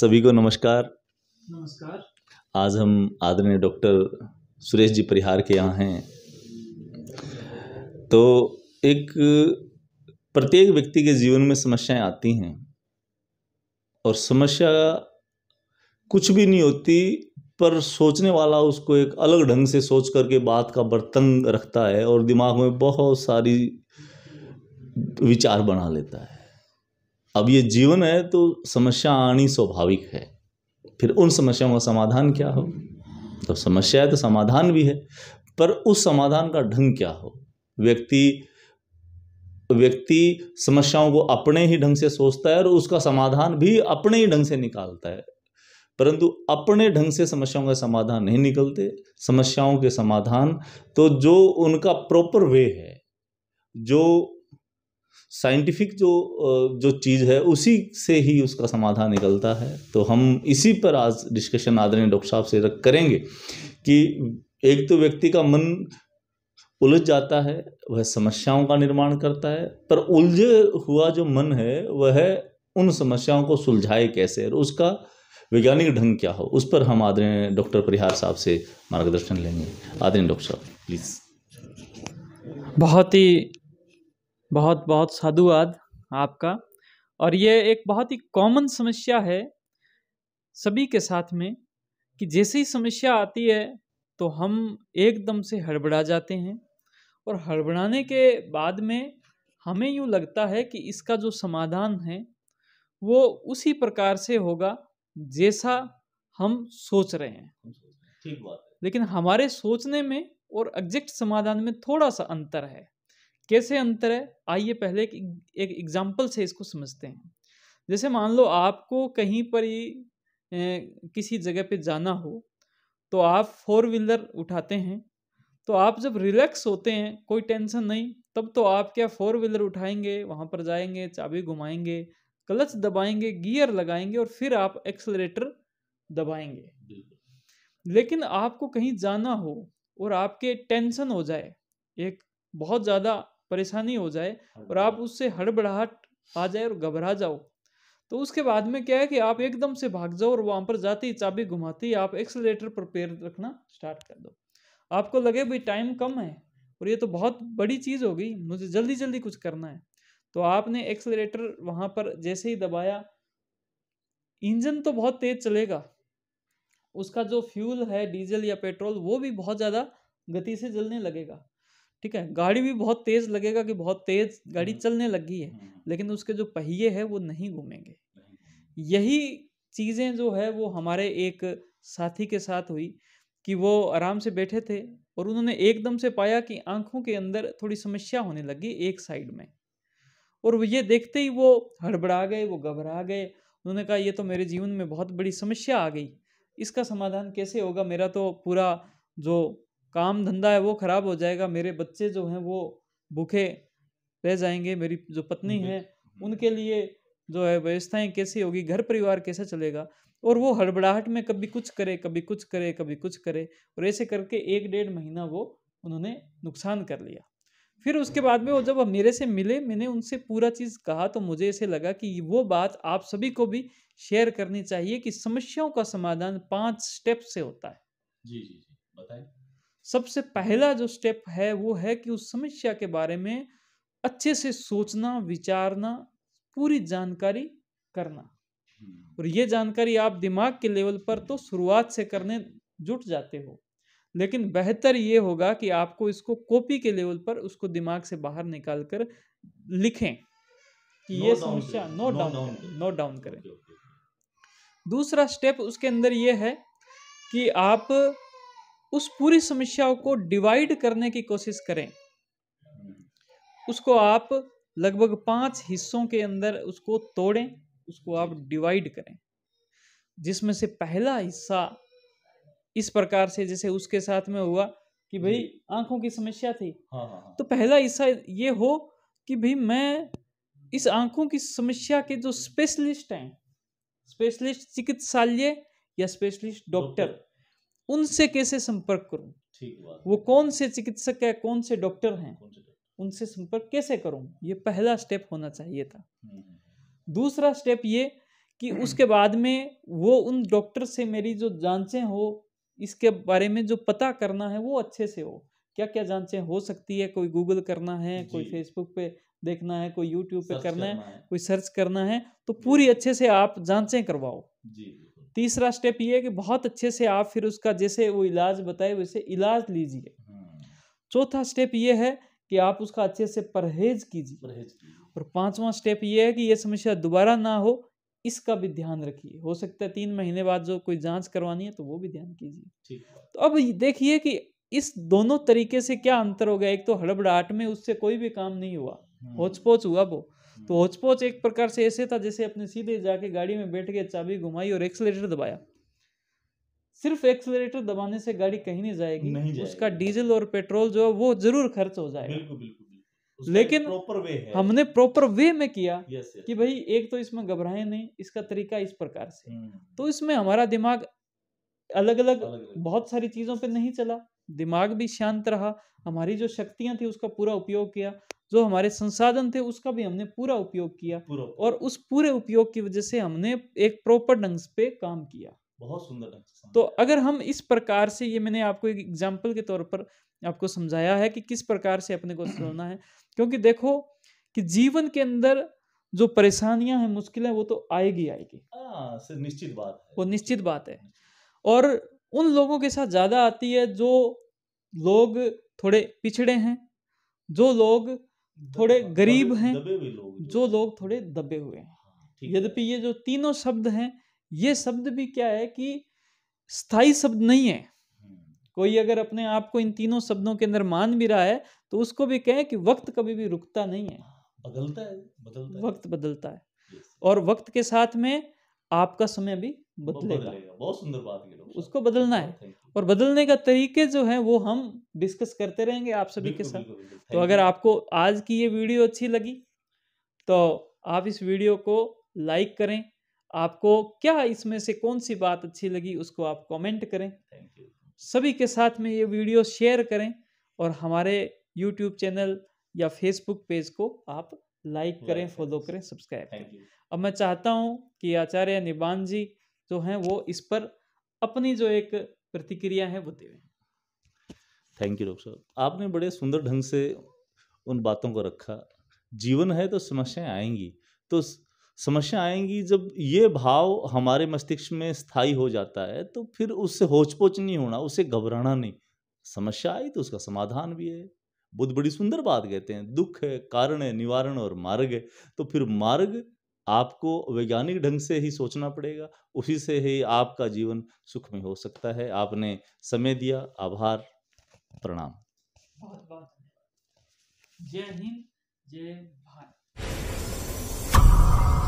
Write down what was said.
सभी को नमस्कार नमस्कार आज हम आदरणीय डॉक्टर सुरेश जी परिहार के यहाँ हैं तो एक प्रत्येक व्यक्ति के जीवन में समस्याएं आती हैं और समस्या कुछ भी नहीं होती पर सोचने वाला उसको एक अलग ढंग से सोच करके बात का बर्तन रखता है और दिमाग में बहुत सारी विचार बना लेता है अब ये जीवन है तो समस्या आनी स्वाभाविक है फिर उन समस्याओं का समाधान क्या हो तो समस्या है तो समाधान भी है पर उस समाधान का ढंग क्या हो व्यक्ति व्यक्ति समस्याओं को अपने ही ढंग से सोचता है और उसका समाधान भी अपने ही ढंग से निकालता है परंतु अपने ढंग से समस्याओं का समाधान नहीं निकलते समस्याओं के समाधान तो जो उनका प्रॉपर वे है जो साइंटिफिक जो जो चीज़ है उसी से ही उसका समाधान निकलता है तो हम इसी पर आज डिस्कशन आदरणीय डॉक्टर साहब से रख करेंगे कि एक तो व्यक्ति का मन उलझ जाता है वह समस्याओं का निर्माण करता है पर उलझे हुआ जो मन है वह उन समस्याओं को सुलझाए कैसे और उसका वैज्ञानिक ढंग क्या हो उस पर हम आदरणीय डॉक्टर परिहार साहब से मार्गदर्शन लेंगे आदरणीय डॉक्टर साहब प्लीज़ बहुत ही बहुत बहुत साधुवाद आपका और ये एक बहुत ही कॉमन समस्या है सभी के साथ में कि जैसे ही समस्या आती है तो हम एकदम से हड़बड़ा जाते हैं और हड़बड़ाने के बाद में हमें यूँ लगता है कि इसका जो समाधान है वो उसी प्रकार से होगा जैसा हम सोच रहे हैं ठीक बात लेकिन हमारे सोचने में और एग्जैक्ट समाधान में थोड़ा सा अंतर है कैसे अंतर है आइए पहले एक एग्जाम्पल से इसको समझते हैं जैसे मान लो आपको कहीं पर ही किसी जगह पे जाना हो तो आप फोर व्हीलर उठाते हैं तो आप जब रिलैक्स होते हैं कोई टेंशन नहीं तब तो आप क्या फोर व्हीलर उठाएंगे वहाँ पर जाएंगे चाबी घुमाएंगे क्लच दबाएंगे गियर लगाएंगे और फिर आप एक्सलेटर दबाएंगे लेकिन आपको कहीं जाना हो और आपके टेंशन हो जाए एक बहुत ज़्यादा परेशानी हो जाए हाँ और आप उससे हड़बड़ाहट आ जाए और घबरा जाओ तो उसके बाद में क्या है कि आप एकदम से भाग जाओ और वहां पर जाते ही चाबी घुमाते ही आप एक्सलेटर पर पैर रखना स्टार्ट कर दो आपको लगे भाई टाइम कम है और ये तो बहुत बड़ी चीज़ हो गई मुझे जल्दी जल्दी कुछ करना है तो आपने एक्सलेटर वहां पर जैसे ही दबाया इंजन तो बहुत तेज़ चलेगा उसका जो फ्यूल है डीजल या पेट्रोल वो भी बहुत ज़्यादा गति से जलने लगेगा ठीक है गाड़ी भी बहुत तेज लगेगा कि बहुत तेज गाड़ी हम्म। चलने लगी है हम्म। लेकिन उसके जो पहिए है वो नहीं घूमेंगे यही चीज़ें जो है वो हमारे एक साथी के साथ हुई कि वो आराम से बैठे थे और उन्होंने एकदम से पाया कि आंखों के अंदर थोड़ी समस्या होने लगी एक साइड में और ये देखते ही वो हड़बड़ा गए वो घबरा गए उन्होंने कहा ये तो मेरे जीवन में बहुत बड़ी समस्या आ गई इसका समाधान कैसे होगा मेरा तो पूरा जो काम धंधा है वो खराब हो जाएगा मेरे बच्चे जो हैं वो भूखे रह जाएंगे मेरी जो पत्नी है उनके लिए जो है व्यवस्थाएं कैसी होगी घर परिवार कैसा चलेगा और वो हड़बड़ाहट में कभी कुछ करे कभी कुछ करे कभी कुछ करे और ऐसे करके एक डेढ़ महीना वो उन्होंने नुकसान कर लिया फिर उसके बाद में वो जब मेरे से मिले मैंने उनसे पूरा चीज़ कहा तो मुझे ऐसे लगा कि वो बात आप सभी को भी शेयर करनी चाहिए कि समस्याओं का समाधान पांच स्टेप से होता है जी जी जी बताइए सबसे पहला जो स्टेप है वो है कि उस समस्या के बारे में अच्छे से सोचना विचारना पूरी जानकारी करना हम्म। और ये जानकारी आप दिमाग के लेवल पर तो शुरुआत से करने जुट जाते हो लेकिन बेहतर ये होगा कि आपको इसको कॉपी के लेवल पर उसको दिमाग से बाहर निकाल कर लिखें कि no ये समस्या नोट डाउन नोट डाउन करें दूसरा स्टेप उसके अंदर ये है कि आप उस पूरी समस्याओं को डिवाइड करने की कोशिश करें उसको आप लगभग पांच हिस्सों के अंदर उसको तोड़ें उसको आप डिवाइड करें जिसमें से पहला हिस्सा इस प्रकार से जैसे उसके साथ में हुआ कि भाई आंखों की समस्या थी हाँ, हाँ हाँ। तो पहला हिस्सा ये हो कि भाई मैं इस आंखों की समस्या के जो स्पेशलिस्ट हैं स्पेशलिस्ट चिकित्सालय या स्पेशलिस्ट डॉक्टर उनसे कैसे संपर्क करूं वो कौन से चिकित्सक है कौन से डॉक्टर हैं उनसे संपर्क कैसे करूं ये पहला स्टेप होना चाहिए था हम्म, हम्म, हम्म। दूसरा स्टेप ये कि उसके बाद में वो उन डॉक्टर से मेरी जो जांचें हो इसके बारे में जो पता करना है वो अच्छे से हो क्या क्या जांचें हो सकती है कोई गूगल करना है कोई फेसबुक पे देखना है कोई यूट्यूब पे करना, करना है, है कोई सर्च करना है तो पूरी अच्छे से आप जांचें करवाओ जी तीसरा स्टेप ये है कि बहुत अच्छे से आप फिर उसका जैसे वो इलाज बताए वैसे इलाज लीजिए हम्म। चौथा स्टेप ये है कि आप उसका अच्छे से परहेज कीजिए परहेज और पांचवा स्टेप ये है कि ये समस्या दोबारा ना हो इसका भी ध्यान रखिए हो सकता है तीन महीने बाद जो कोई जांच करवानी है तो वो भी ध्यान कीजिए तो अब देखिए कि इस दोनों तरीके से क्या अंतर हो गया एक तो हड़बड़ाहट में उससे कोई भी काम नहीं हुआ हम्म। होच पोच हुआ वो तो होचपोच हम्म। एक प्रकार से ऐसे था जैसे अपने सीधे जाके गाड़ी में बैठ के चाबी घुमाई और एक्सलेटर दबाया सिर्फ एक्सलेटर दबाने से गाड़ी कहीं नहीं जाएगी नहीं जाएगी। उसका डीजल और पेट्रोल जो है वो जरूर खर्च हो जाएगा बिल्कुल बिल्कुल लेकिन प्रॉपर वे है हमने प्रॉपर वे में किया यस, यस। कि भाई एक तो इसमें घबराए नहीं इसका तरीका इस प्रकार से हम्म। तो इसमें हमारा दिमाग अलग अलग, बहुत सारी चीजों पर नहीं चला दिमाग भी शांत रहा हमारी जो शक्तियां थी उसका पूरा उपयोग किया जो हमारे संसाधन थे उसका भी हमने पूरा उपयोग किया और उस पूरे उपयोग की वजह से हमने एक प्रॉपर ढंग पे काम किया बहुत सुंदर तो अगर हम इस प्रकार से ये मैंने आपको एक एग्जाम्पल के तौर पर आपको समझाया है कि किस प्रकार से अपने को चलना है क्योंकि देखो कि जीवन के अंदर जो परेशानियां हैं मुश्किलें वो तो आएगी आएगी आ, हाँ, निश्चित बात है वो निश्चित बात है और उन लोगों के साथ ज़्यादा आती है जो लोग थोड़े पिछड़े हैं जो लोग थोड़े हाँ, गरीब हैं जो लोग थोड़े दबे हुए हैं हाँ, यद्यपि ये जो तीनों शब्द हैं ये शब्द भी क्या है कि स्थाई शब्द नहीं है हम्म। कोई अगर अपने आप को इन तीनों शब्दों के अंदर मान भी रहा है तो उसको भी कहें कि वक्त कभी भी रुकता नहीं है हाँ, बदलता है बदलता है वक्त बदलता है और वक्त के साथ में आपका समय भी बदलेगा बहुत सुंदर बात ये उसको बदलना है और बदलने का तरीके जो है वो हम डिस्कस करते रहेंगे आप सभी के साथ तो अगर आपको आज की ये वीडियो अच्छी लगी तो आप इस वीडियो को लाइक करें आपको क्या इसमें से कौन सी बात अच्छी लगी उसको आप कमेंट करें सभी के साथ में ये वीडियो शेयर करें और हमारे यूट्यूब चैनल या फेसबुक पेज को आप लाइक करें फॉलो करें सब्सक्राइब करें अब मैं चाहता हूं कि आचार्य निबान जी जो हैं वो इस पर अपनी जो एक प्रतिक्रिया है वो देवें थैंक यू डॉक्टर साहब आपने बड़े सुंदर ढंग से उन बातों को रखा जीवन है तो समस्याएं आएंगी तो समस्या आएंगी जब ये भाव हमारे मस्तिष्क में स्थायी हो जाता है तो फिर उससे होचपोच नहीं होना उसे घबराना नहीं समस्या आई तो उसका समाधान भी है बुद्ध बड़ी सुंदर बात कहते हैं दुख है कारण है निवारण और मार्ग है तो फिर मार्ग आपको वैज्ञानिक ढंग से ही सोचना पड़ेगा उसी से ही आपका जीवन सुखमय हो सकता है आपने समय दिया आभार प्रणाम बहुत बहुत जय हिंद जय भारत